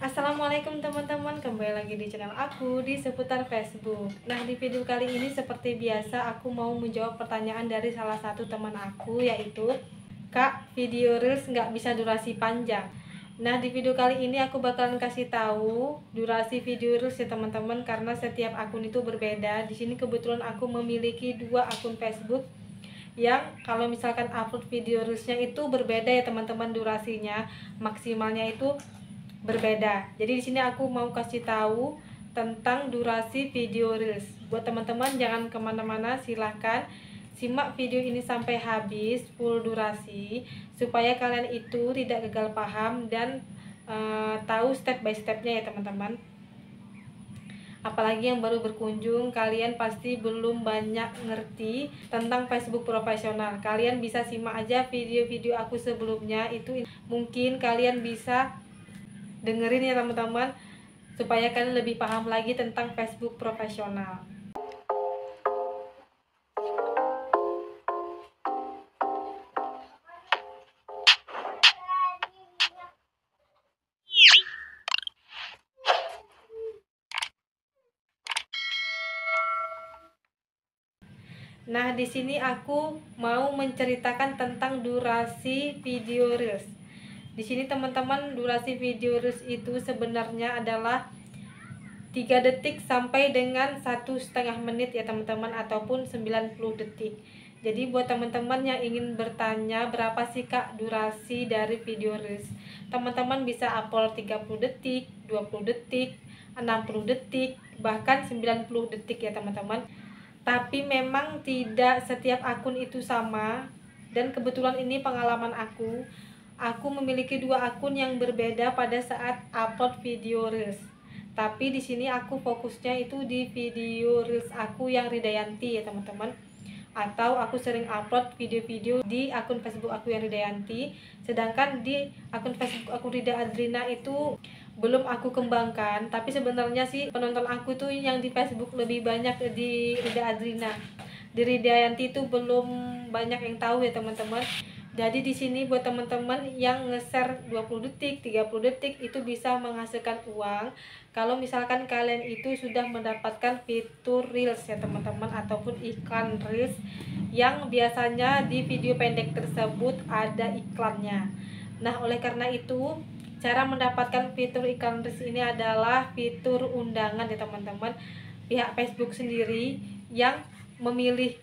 Assalamualaikum teman-teman, kembali lagi di channel aku di seputar Facebook Nah di video kali ini seperti biasa aku mau menjawab pertanyaan dari salah satu teman aku yaitu Kak, video Reels nggak bisa durasi panjang Nah di video kali ini aku bakalan kasih tahu durasi video Reels ya teman-teman Karena setiap akun itu berbeda Di sini kebetulan aku memiliki dua akun Facebook yang kalau misalkan upload video reelsnya itu berbeda ya teman-teman durasinya maksimalnya itu berbeda. Jadi di sini aku mau kasih tahu tentang durasi video reels. Buat teman-teman jangan kemana-mana, silahkan simak video ini sampai habis full durasi supaya kalian itu tidak gagal paham dan uh, tahu step by stepnya ya teman-teman. Apalagi yang baru berkunjung, kalian pasti belum banyak ngerti tentang Facebook profesional. Kalian bisa simak aja video-video aku sebelumnya itu mungkin kalian bisa dengerin ya teman-teman supaya kalian lebih paham lagi tentang Facebook profesional. Nah, di sini aku mau menceritakan tentang durasi video reels. Di sini teman-teman durasi video itu sebenarnya adalah 3 detik sampai dengan satu setengah menit ya teman-teman ataupun 90 detik jadi buat teman-teman yang ingin bertanya berapa sih kak durasi dari video reels teman-teman bisa upload 30 detik 20 detik 60 detik bahkan 90 detik ya teman-teman tapi memang tidak setiap akun itu sama dan kebetulan ini pengalaman aku Aku memiliki dua akun yang berbeda pada saat upload video reels. Tapi di sini aku fokusnya itu di video reels aku yang Ridayanti ya teman-teman. Atau aku sering upload video-video di akun Facebook aku yang Ridayanti. Sedangkan di akun Facebook aku Rida Adrina itu belum aku kembangkan. Tapi sebenarnya sih penonton aku tuh yang di Facebook lebih banyak di Rida Adrina. Di Ridayanti itu belum banyak yang tahu ya teman-teman jadi di sini buat teman-teman yang nge-share 20 detik, 30 detik itu bisa menghasilkan uang. Kalau misalkan kalian itu sudah mendapatkan fitur Reels ya teman-teman ataupun iklan Reels yang biasanya di video pendek tersebut ada iklannya. Nah, oleh karena itu cara mendapatkan fitur iklan Reels ini adalah fitur undangan ya teman-teman. Pihak Facebook sendiri yang memilih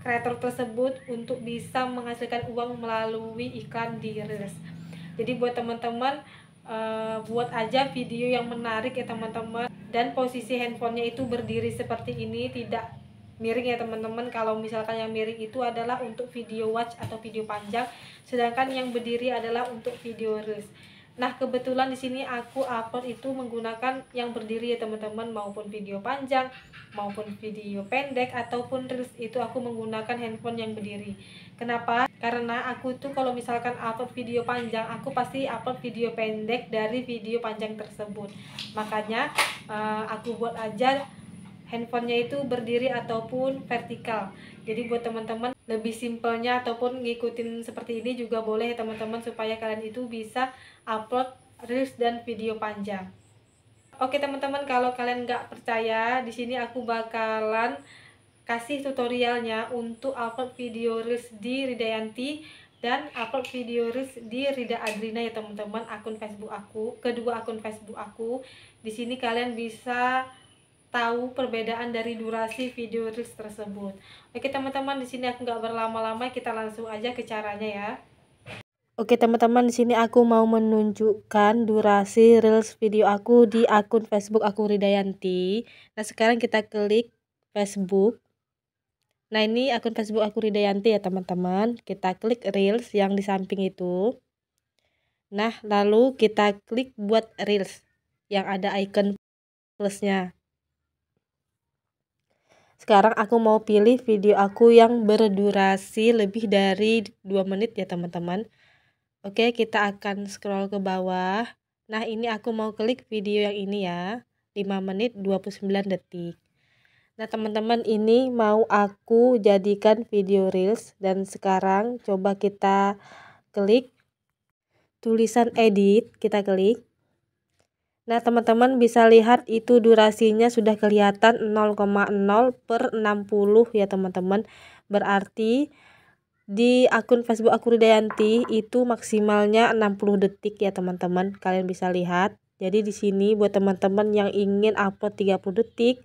kreator tersebut untuk bisa menghasilkan uang melalui iklan di Reels. Jadi buat teman-teman uh, buat aja video yang menarik ya teman-teman dan posisi handphonenya itu berdiri seperti ini tidak miring ya teman-teman kalau misalkan yang miring itu adalah untuk video watch atau video panjang sedangkan yang berdiri adalah untuk video reels Nah, kebetulan di sini aku upload itu menggunakan yang berdiri ya teman-teman maupun video panjang maupun video pendek ataupun reels itu aku menggunakan handphone yang berdiri. Kenapa? Karena aku tuh kalau misalkan upload video panjang, aku pasti upload video pendek dari video panjang tersebut. Makanya uh, aku buat aja handphonenya itu berdiri ataupun vertikal jadi buat teman-teman lebih simpelnya ataupun ngikutin seperti ini juga boleh ya teman-teman supaya kalian itu bisa upload reels dan video panjang oke teman-teman kalau kalian nggak percaya di sini aku bakalan kasih tutorialnya untuk upload video reels di Ridayanti dan upload video reels di Rida Adrina ya teman-teman akun Facebook aku kedua akun Facebook aku di sini kalian bisa tahu perbedaan dari durasi video reels tersebut. Oke teman-teman di sini aku nggak berlama-lama kita langsung aja ke caranya ya. Oke teman-teman di sini aku mau menunjukkan durasi reels video aku di akun Facebook aku Ridayanti. Nah sekarang kita klik Facebook. Nah ini akun Facebook aku Ridayanti ya teman-teman. Kita klik reels yang di samping itu. Nah lalu kita klik buat reels yang ada icon plusnya. Sekarang aku mau pilih video aku yang berdurasi lebih dari 2 menit ya teman-teman. Oke, kita akan scroll ke bawah. Nah, ini aku mau klik video yang ini ya. 5 menit 29 detik. Nah, teman-teman ini mau aku jadikan video reels dan sekarang coba kita klik tulisan edit, kita klik. Nah, teman-teman bisa lihat itu durasinya sudah kelihatan 0,0 per 60 ya teman-teman. Berarti di akun Facebook aku Ridayanti itu maksimalnya 60 detik ya teman-teman. Kalian bisa lihat. Jadi di sini buat teman-teman yang ingin upload 30 detik,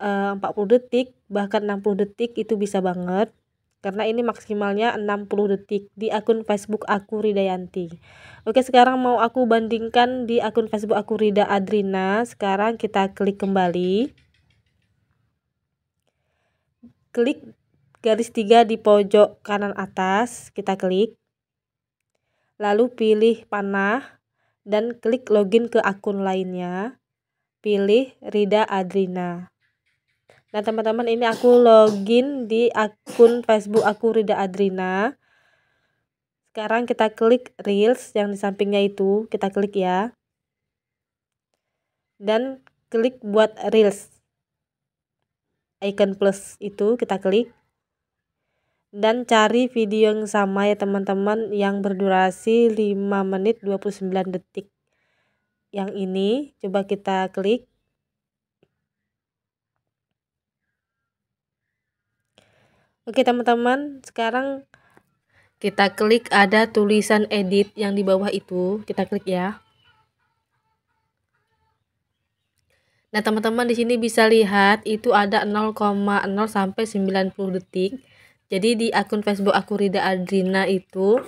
40 eh, detik, bahkan 60 detik itu bisa banget karena ini maksimalnya 60 detik di akun Facebook aku Rida Yanti. Oke, sekarang mau aku bandingkan di akun Facebook aku Rida Adrina. Sekarang kita klik kembali. Klik garis tiga di pojok kanan atas, kita klik. Lalu pilih panah dan klik login ke akun lainnya. Pilih Rida Adrina. Nah teman-teman ini aku login di akun Facebook aku Rida Adrina. Sekarang kita klik Reels yang di sampingnya itu, kita klik ya. Dan klik buat Reels. Icon plus itu kita klik. Dan cari video yang sama ya teman-teman yang berdurasi 5 menit 29 detik. Yang ini coba kita klik Oke teman-teman, sekarang kita klik ada tulisan edit yang di bawah itu, kita klik ya. Nah, teman-teman di sini bisa lihat itu ada 0,0 sampai 90 detik. Jadi di akun Facebook aku Rida Adrina itu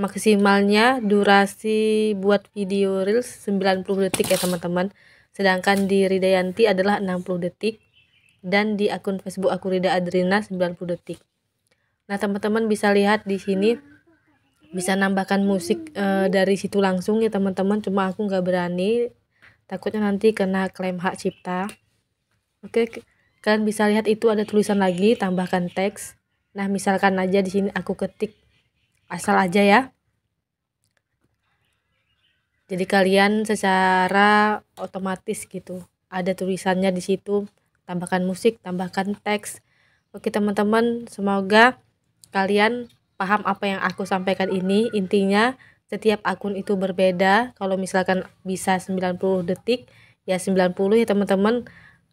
maksimalnya durasi buat video Reels 90 detik ya, teman-teman. Sedangkan di Ridayanti adalah 60 detik dan di akun Facebook aku Rida Adrina 90 detik. Nah, teman-teman bisa lihat di sini bisa nambahkan musik e, dari situ langsung ya teman-teman, cuma aku nggak berani takutnya nanti kena klaim hak cipta. Oke, kalian bisa lihat itu ada tulisan lagi tambahkan teks. Nah, misalkan aja di sini aku ketik asal aja ya. Jadi kalian secara otomatis gitu ada tulisannya di situ tambahkan musik, tambahkan teks. Oke teman-teman, semoga kalian paham apa yang aku sampaikan ini. Intinya setiap akun itu berbeda. Kalau misalkan bisa 90 detik, ya 90 ya teman-teman.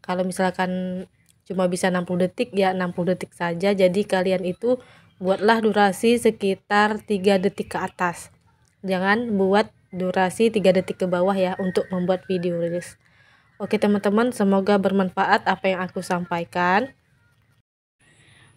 Kalau misalkan cuma bisa 60 detik, ya 60 detik saja. Jadi kalian itu buatlah durasi sekitar 3 detik ke atas. Jangan buat durasi 3 detik ke bawah ya untuk membuat video release. Oke teman-teman, semoga bermanfaat apa yang aku sampaikan.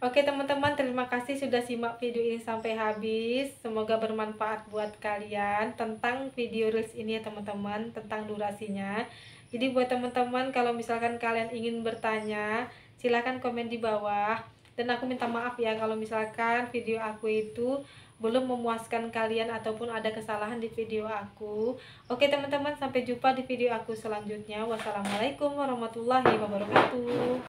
Oke teman-teman, terima kasih sudah simak video ini sampai habis. Semoga bermanfaat buat kalian tentang video reels ini ya teman-teman, tentang durasinya. Jadi buat teman-teman, kalau misalkan kalian ingin bertanya, silahkan komen di bawah dan aku minta maaf ya kalau misalkan video aku itu belum memuaskan kalian ataupun ada kesalahan di video aku oke teman-teman sampai jumpa di video aku selanjutnya wassalamualaikum warahmatullahi wabarakatuh